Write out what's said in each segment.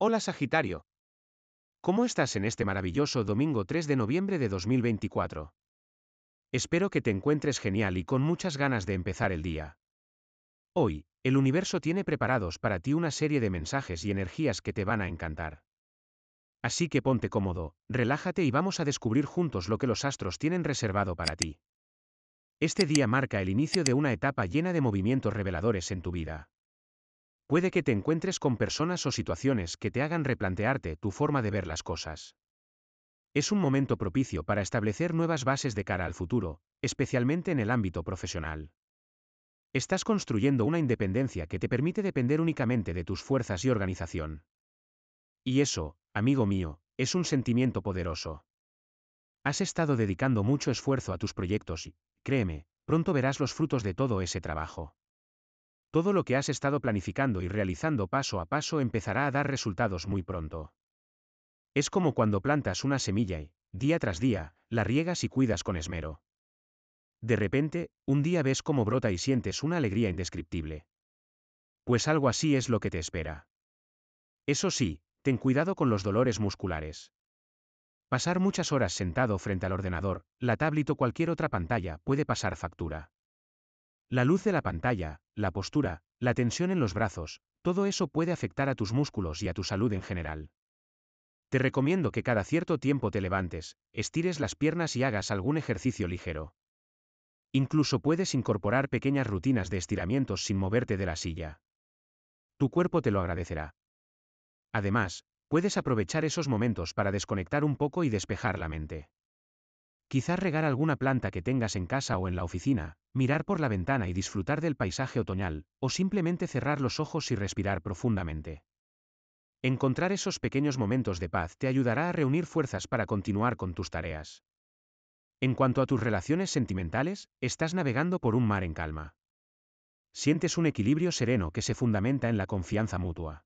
Hola Sagitario. ¿Cómo estás en este maravilloso domingo 3 de noviembre de 2024? Espero que te encuentres genial y con muchas ganas de empezar el día. Hoy, el universo tiene preparados para ti una serie de mensajes y energías que te van a encantar. Así que ponte cómodo, relájate y vamos a descubrir juntos lo que los astros tienen reservado para ti. Este día marca el inicio de una etapa llena de movimientos reveladores en tu vida puede que te encuentres con personas o situaciones que te hagan replantearte tu forma de ver las cosas. Es un momento propicio para establecer nuevas bases de cara al futuro, especialmente en el ámbito profesional. Estás construyendo una independencia que te permite depender únicamente de tus fuerzas y organización. Y eso, amigo mío, es un sentimiento poderoso. Has estado dedicando mucho esfuerzo a tus proyectos y, créeme, pronto verás los frutos de todo ese trabajo. Todo lo que has estado planificando y realizando paso a paso empezará a dar resultados muy pronto. Es como cuando plantas una semilla y, día tras día, la riegas y cuidas con esmero. De repente, un día ves cómo brota y sientes una alegría indescriptible. Pues algo así es lo que te espera. Eso sí, ten cuidado con los dolores musculares. Pasar muchas horas sentado frente al ordenador, la tablet o cualquier otra pantalla puede pasar factura. La luz de la pantalla, la postura, la tensión en los brazos, todo eso puede afectar a tus músculos y a tu salud en general. Te recomiendo que cada cierto tiempo te levantes, estires las piernas y hagas algún ejercicio ligero. Incluso puedes incorporar pequeñas rutinas de estiramientos sin moverte de la silla. Tu cuerpo te lo agradecerá. Además, puedes aprovechar esos momentos para desconectar un poco y despejar la mente. Quizás regar alguna planta que tengas en casa o en la oficina, mirar por la ventana y disfrutar del paisaje otoñal, o simplemente cerrar los ojos y respirar profundamente. Encontrar esos pequeños momentos de paz te ayudará a reunir fuerzas para continuar con tus tareas. En cuanto a tus relaciones sentimentales, estás navegando por un mar en calma. Sientes un equilibrio sereno que se fundamenta en la confianza mutua.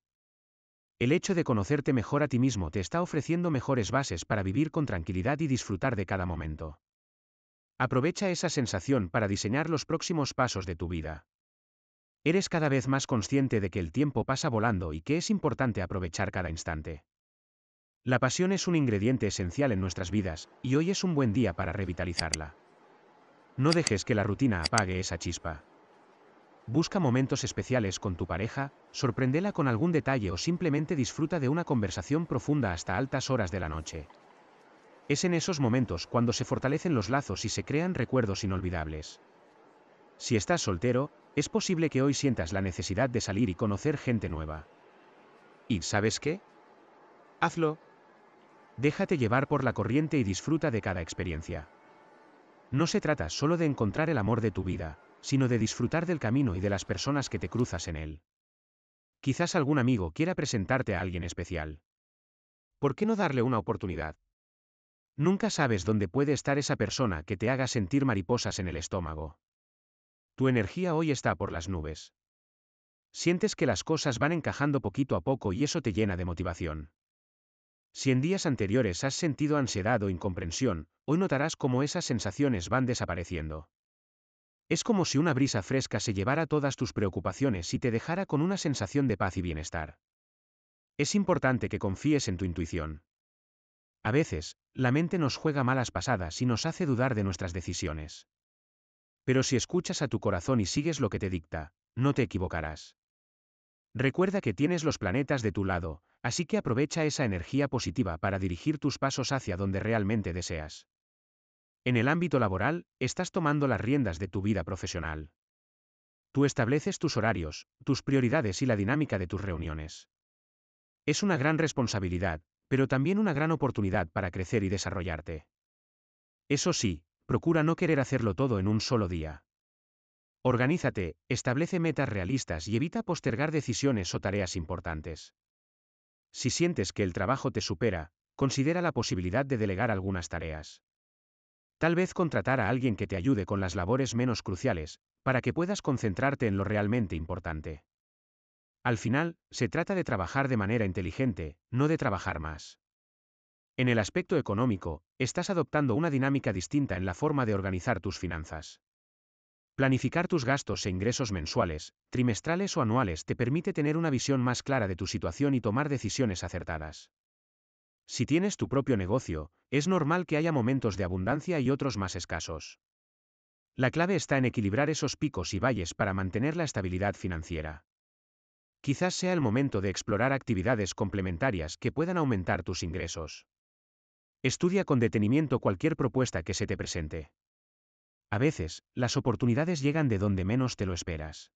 El hecho de conocerte mejor a ti mismo te está ofreciendo mejores bases para vivir con tranquilidad y disfrutar de cada momento. Aprovecha esa sensación para diseñar los próximos pasos de tu vida. Eres cada vez más consciente de que el tiempo pasa volando y que es importante aprovechar cada instante. La pasión es un ingrediente esencial en nuestras vidas, y hoy es un buen día para revitalizarla. No dejes que la rutina apague esa chispa. Busca momentos especiales con tu pareja, sorprendela con algún detalle o simplemente disfruta de una conversación profunda hasta altas horas de la noche. Es en esos momentos cuando se fortalecen los lazos y se crean recuerdos inolvidables. Si estás soltero, es posible que hoy sientas la necesidad de salir y conocer gente nueva. ¿Y sabes qué? Hazlo. Déjate llevar por la corriente y disfruta de cada experiencia. No se trata solo de encontrar el amor de tu vida, sino de disfrutar del camino y de las personas que te cruzas en él. Quizás algún amigo quiera presentarte a alguien especial. ¿Por qué no darle una oportunidad? Nunca sabes dónde puede estar esa persona que te haga sentir mariposas en el estómago. Tu energía hoy está por las nubes. Sientes que las cosas van encajando poquito a poco y eso te llena de motivación. Si en días anteriores has sentido ansiedad o incomprensión, hoy notarás cómo esas sensaciones van desapareciendo. Es como si una brisa fresca se llevara todas tus preocupaciones y te dejara con una sensación de paz y bienestar. Es importante que confíes en tu intuición. A veces, la mente nos juega malas pasadas y nos hace dudar de nuestras decisiones. Pero si escuchas a tu corazón y sigues lo que te dicta, no te equivocarás. Recuerda que tienes los planetas de tu lado, así que aprovecha esa energía positiva para dirigir tus pasos hacia donde realmente deseas. En el ámbito laboral, estás tomando las riendas de tu vida profesional. Tú estableces tus horarios, tus prioridades y la dinámica de tus reuniones. Es una gran responsabilidad, pero también una gran oportunidad para crecer y desarrollarte. Eso sí, procura no querer hacerlo todo en un solo día. Organízate, establece metas realistas y evita postergar decisiones o tareas importantes. Si sientes que el trabajo te supera, considera la posibilidad de delegar algunas tareas. Tal vez contratar a alguien que te ayude con las labores menos cruciales, para que puedas concentrarte en lo realmente importante. Al final, se trata de trabajar de manera inteligente, no de trabajar más. En el aspecto económico, estás adoptando una dinámica distinta en la forma de organizar tus finanzas. Planificar tus gastos e ingresos mensuales, trimestrales o anuales te permite tener una visión más clara de tu situación y tomar decisiones acertadas. Si tienes tu propio negocio, es normal que haya momentos de abundancia y otros más escasos. La clave está en equilibrar esos picos y valles para mantener la estabilidad financiera. Quizás sea el momento de explorar actividades complementarias que puedan aumentar tus ingresos. Estudia con detenimiento cualquier propuesta que se te presente. A veces, las oportunidades llegan de donde menos te lo esperas.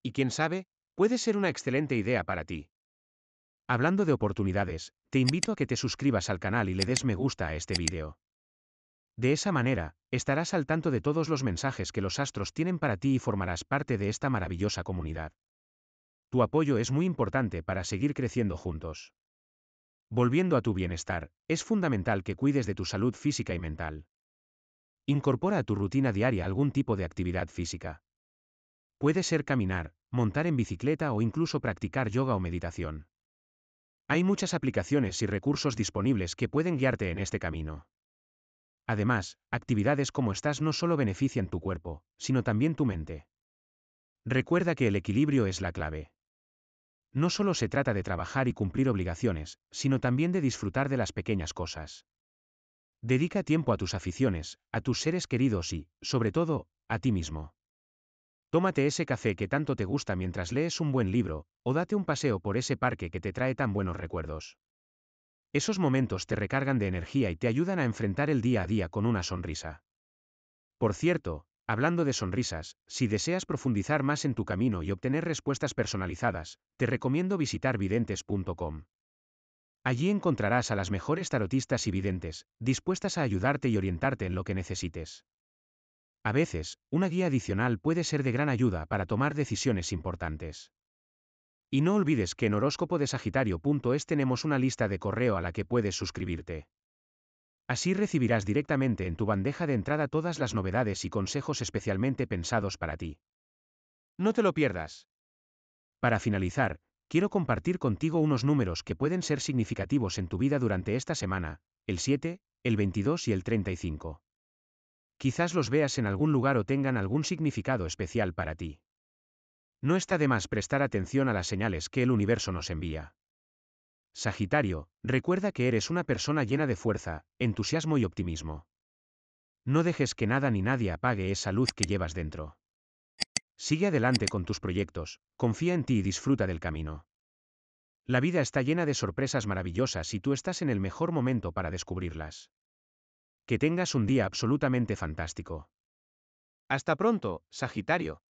Y quién sabe, puede ser una excelente idea para ti. Hablando de oportunidades, te invito a que te suscribas al canal y le des me gusta a este vídeo. De esa manera, estarás al tanto de todos los mensajes que los astros tienen para ti y formarás parte de esta maravillosa comunidad. Tu apoyo es muy importante para seguir creciendo juntos. Volviendo a tu bienestar, es fundamental que cuides de tu salud física y mental. Incorpora a tu rutina diaria algún tipo de actividad física. Puede ser caminar, montar en bicicleta o incluso practicar yoga o meditación. Hay muchas aplicaciones y recursos disponibles que pueden guiarte en este camino. Además, actividades como estas no solo benefician tu cuerpo, sino también tu mente. Recuerda que el equilibrio es la clave. No solo se trata de trabajar y cumplir obligaciones, sino también de disfrutar de las pequeñas cosas. Dedica tiempo a tus aficiones, a tus seres queridos y, sobre todo, a ti mismo. Tómate ese café que tanto te gusta mientras lees un buen libro, o date un paseo por ese parque que te trae tan buenos recuerdos. Esos momentos te recargan de energía y te ayudan a enfrentar el día a día con una sonrisa. Por cierto, hablando de sonrisas, si deseas profundizar más en tu camino y obtener respuestas personalizadas, te recomiendo visitar videntes.com. Allí encontrarás a las mejores tarotistas y videntes, dispuestas a ayudarte y orientarte en lo que necesites. A veces, una guía adicional puede ser de gran ayuda para tomar decisiones importantes. Y no olvides que en horóscopo de sagitario.es tenemos una lista de correo a la que puedes suscribirte. Así recibirás directamente en tu bandeja de entrada todas las novedades y consejos especialmente pensados para ti. No te lo pierdas. Para finalizar, quiero compartir contigo unos números que pueden ser significativos en tu vida durante esta semana, el 7, el 22 y el 35. Quizás los veas en algún lugar o tengan algún significado especial para ti. No está de más prestar atención a las señales que el universo nos envía. Sagitario, recuerda que eres una persona llena de fuerza, entusiasmo y optimismo. No dejes que nada ni nadie apague esa luz que llevas dentro. Sigue adelante con tus proyectos, confía en ti y disfruta del camino. La vida está llena de sorpresas maravillosas y tú estás en el mejor momento para descubrirlas. Que tengas un día absolutamente fantástico. Hasta pronto, Sagitario.